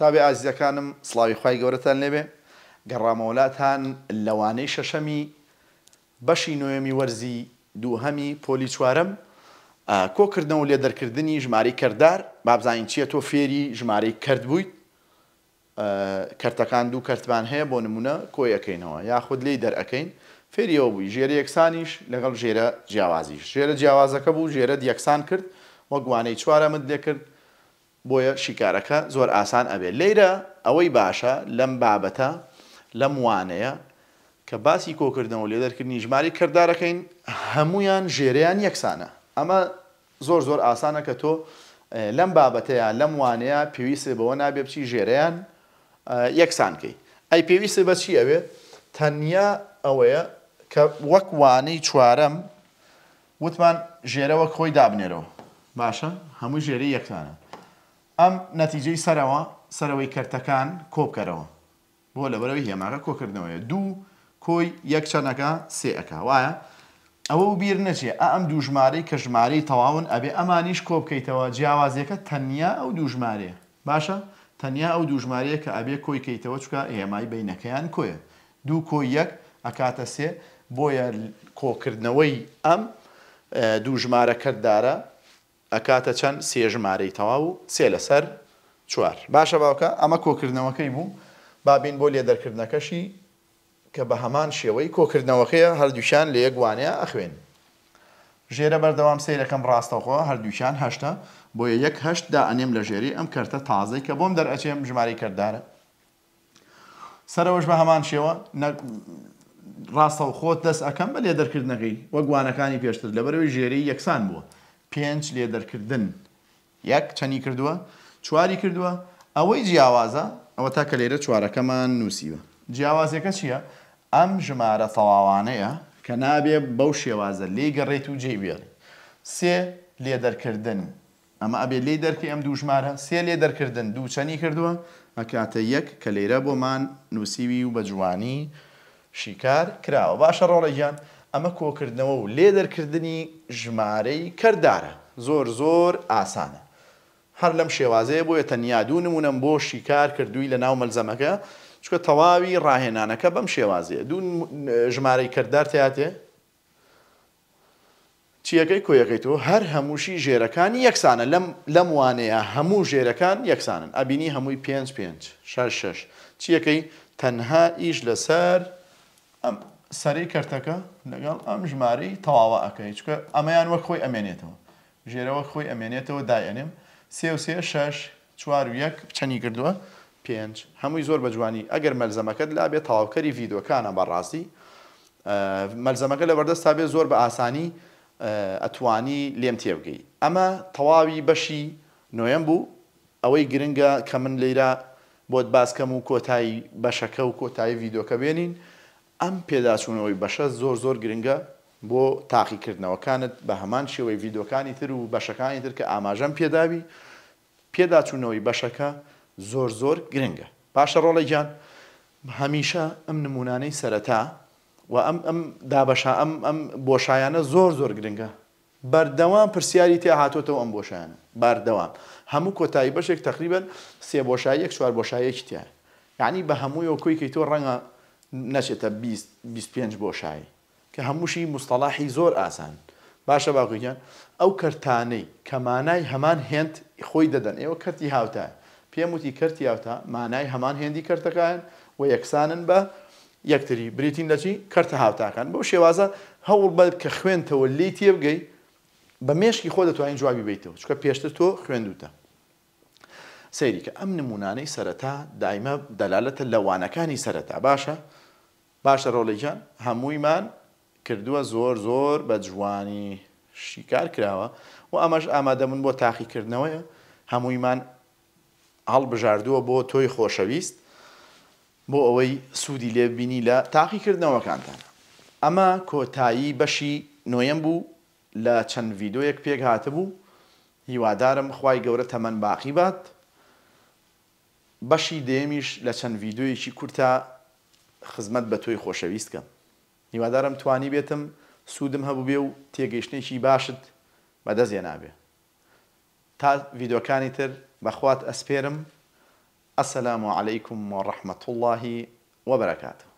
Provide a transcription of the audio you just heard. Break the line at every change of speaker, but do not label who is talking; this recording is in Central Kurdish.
سابێ ئازیەکانم سڵاوی خی گەورەتان لێبێ گەڕامەوەلاتان لەوانەی شەشەمی بەشی نوێمی وەرزی دووهەمی پۆلی چوارم کۆکردن و لێ دەرکردنی ژماری کردار بابزانین چییە تۆ فێری ژماری کرد بوویت کەرتەکان دوو کەرتمان هەیە بۆ نمونە کۆیەکەینەوە یاخود لی دەرەکەین فێریەوە بووی ژێرە یەکسانیش لەگەڵ ژێرە جیاوازیش ژێرە جیاوازەکە بوو ژێرە یەکسان کرد وەگوانەی چوارە من لێ کرد بۆیە شیکارەکە زۆر ئاسان ئەبێ لێرە ئەوەی باشە لەم بابەتە لەم وانەیە کە باسی کۆکردنەوە لێ دەرکردنی ژماری کردارەکەین هەمویان ژێریان یەکسانە ئەمە زۆر زۆر ئاسانە کە تۆ لەم بابەتەیە لەم وانەیە پێویستێ بەوە نابێ بچی ژێریان یەکسانکەی ئەی پێویستە بەچی ئەوێ تەنیا ئەوەیە کە وەک وانەی چوارەم وتمان ژێرەوە خۆی دابنێرەوە باشە هەموو ژێری یەکسانە ئەم نەتیجەی سەرەوە سەرەوەی کەرتەکان کۆبکەرەوە بۆ لەبەرەوەی هێماگە کۆکردنەوەیە دوو کۆی یەک چەنەکە سێەکە وایە ئەوە و بیر نەچێ ئەم دوو ژمارەی کە ژمارەی تەواون ئەبێ ئەمانیش کۆ بکەیتەوە جیاوازیەکە تەنیا ئەو دوو ژمارەیە باشە تەنیا ئەو دوو ژمارەیە کە ئەبێ کۆی کەیتەوە چکە ئێمای بینەکەیان کۆیە دوو کۆی یەک ئەکاتە سێ بۆیە کۆکردنەوەی ئەم دوو ژمارە کەردارە ئەکاتە چەند سێژمارەی تەواو سێ لەسەر چوار باشە باوکە ئەمە کۆکردنەوەکەی بوو بابین بۆ لێ دەرکردنەکەشی کە بە هەمان شێوەی کۆکردنەوەکەیە هەردووشان لە یەک وانەیە ئەخوێن ژێرە بەردەوام سیرەکەم ڕاستەخۆ هەردووشان هەشتا بۆیە یەک هەشتدا ئەنێم لە ژێری ئەم کەرتە تازای کە بۆم دەرئەچێم ژماری کرددارە سەرەوەش بە هەمان شێوە ڕاستە و خۆت دەست ئەەکەم بە لێ دەرکردنەکەی وەگوانەکانی پێشتر لەبەرەوەی ژێری یەکسان بووە پێنج لێدەرکردن یەک چەنی کردووە چواری کردووە ئەوەی جیاوازە ئەوە تاکە لێرە چوارەکەمان نووسیوە جیاوازەکە چییە؟ ئەم ژمارە تەواوانەیە کە نابێ بەو شێوازە لێگەڕێت و جێبێت سێ لێدەرکردن ئەمە ئەبێ لێ دەرکی ئەم دوو ژمارە سێ لێ دەرکردن دوو چەنی کردووە ئەکاتە یەک کە لێرە بۆمان نووسیوی و بە جوانی شیکار کراوە باشە ڕۆڵێ گیان ئەمە کۆکردنەوە و لێ دەرکردنی ژمارەی کەردارە زۆر زۆر ئاسانە هەر لەم شێوازەیە بۆیە تەنیا دوو نمونم بۆ شیکار کردووی لە ناو مەلزەمەکە چکە تەواوی ڕاهێنانەکە بەم شێوازەیە دوو ژمارەی کەردار تاتێ چیەکەی کۆیەکەیتەوە هەر هەمووشی ژێرەکانی یەکسانە لەم وانەیە هەموو ژێرەکان یەکسانن ئەبینی هەمووی پێ پێ 6 چیەکەی تەنها ئیش لەسەر ئەم سەری کردەکە لەگەڵ ئەم ژمارەی تەواوە ئەەکەی چکە ئەمەیان وەک خۆی ئەمێنێتەوە ژێرەوە خۆی ئەمێنێتەوە داێنم سێ و سێ شش چوار و یەک چەنی کردووە پێنج هەمووی زۆر بە جوانی ئەگەر مەلزەمەکەت لا بێت تاواوکەری ڤیددیوەکانە بەڕاستی مەلزەمەکە لە بەردەست تا بێت زۆر بە ئاسانی ئەتوانی لێم تێبگەی ئەمە تەواوی بەشی نوێم بوو ئەوەی گرنگە کە من لەیرە بۆت باسکەم و کۆتایی بەشەکە و کۆتایی ڤیددیوکە بێنین ئەم پێداچوونەوەی بەشە زۆر زۆر گرنگە بۆ تاقیکردنەوەکانت بە هەمان شێوەی ڤیددیوەکانی تر و بەشەکانی تر کە ئاماژەم پێداوی پێداچوونەوەی بەشەکە زۆر زۆر گرنگە پاشە ڕۆڵی گیان هەمیشە ئەم نمونانەی سەرەتا و ئەم ئەم دابەشا ئەم ئەم بۆشایانە زۆر زۆر گرنگە بەردەوام پرسیاری تێ هاتوتەوە ئەم بۆشیانە باردەوام هەموو کۆتایی بەشێک تقریبن سێ بۆشایی یەک چوار بۆشایەکی تیا یعنی بە هەمووی و کوی کەی تۆ ڕەنگە نەچێتە 25 بۆشایی کە هەمووشی مستەلاحی زۆر ئاسان باشە باقییان ئەو کەرتانەی کە مانای هەمان هێند خۆی دەدەن ئێوە کەتی هاوتە پێم وتی کەرتی هاوتە مانای هەمان هێندی کەرتەکەن و یەکسانن بە یەکتری بریتین لەچی کەرتە هاوتاکان بۆ شێوازە هەوڵ بەت کە خوێنتەوە لی تێ بگەی بە مێشکی خۆ دەتوانین جوابی بیتەوە چکە پێشتر تۆ خوێندوتە سەیری کە ئەم نمونانەی سەرەتا دایمە دەلالەتە لەوانەکانی سەرەتا باشە؟ باشە ڕۆڵێکیان هەموویمان کردووە زۆر زۆر بە جوانی شیکار کراوە و ئەمەش ئامادەمون بۆ تاقیکردنەوەیە هەموویمان هەڵبژاردووە بۆ تۆی خۆشەویست بۆ ئەوەی سوودی لێبینی لە تاقیکردنەوەکانتان ئەمە کۆتایی بەشی نوێم بوو لە چەند ڤیددیۆیەک پێک هاتبوو هیوادارم خی گەورە تەمەەن باقی بات بەشی دێمیش لە چەند ڤیددیویەکی کورتە خزمەت بە تۆی خۆشەویستکەم نیوادارم توانی بێتم سوودم هەبوو بێ و تێگەیشتێکی باشت بەدەستێ نابێ تا ڤیددیوەکانی تر بەخوات ئەسپێرم ئەسەلام و عليهیکم و ڕەحمەت اللهی وەبرکاتە